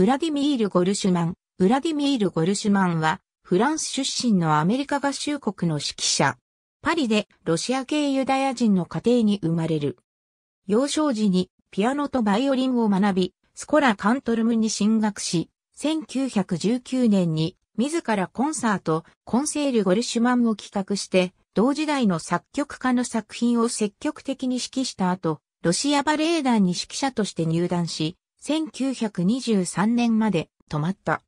ウラディミール・ゴルシュマン。ウラディミール・ゴルシュマンは、フランス出身のアメリカ合衆国の指揮者。パリでロシア系ユダヤ人の家庭に生まれる。幼少時にピアノとバイオリンを学び、スコラ・カントルムに進学し、1919年に自らコンサート、コンセール・ゴルシュマンを企画して、同時代の作曲家の作品を積極的に指揮した後、ロシアバレエ団に指揮者として入団し、1923年まで止まった。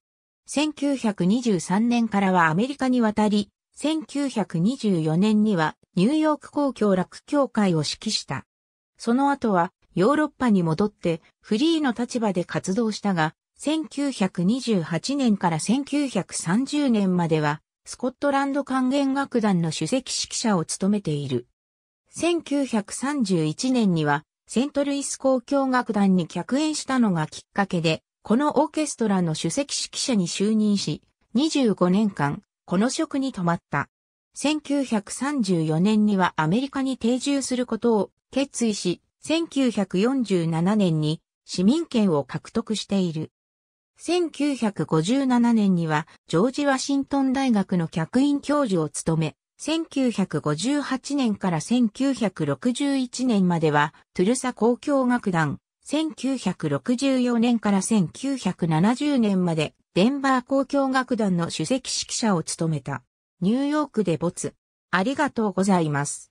1923年からはアメリカに渡り、1924年にはニューヨーク公共楽協会を指揮した。その後はヨーロッパに戻ってフリーの立場で活動したが、1928年から1930年まではスコットランド管弦楽団の主席指揮者を務めている。1931年にはセントルイス交響楽団に客演したのがきっかけで、このオーケストラの首席指揮者に就任し、25年間、この職に泊まった。1934年にはアメリカに定住することを決意し、1947年に市民権を獲得している。1957年にはジョージ・ワシントン大学の客員教授を務め、1958年から1961年までは、トゥルサ交響楽団、1964年から1970年まで、デンバー交響楽団の首席指揮者を務めた。ニューヨークで没。ありがとうございます。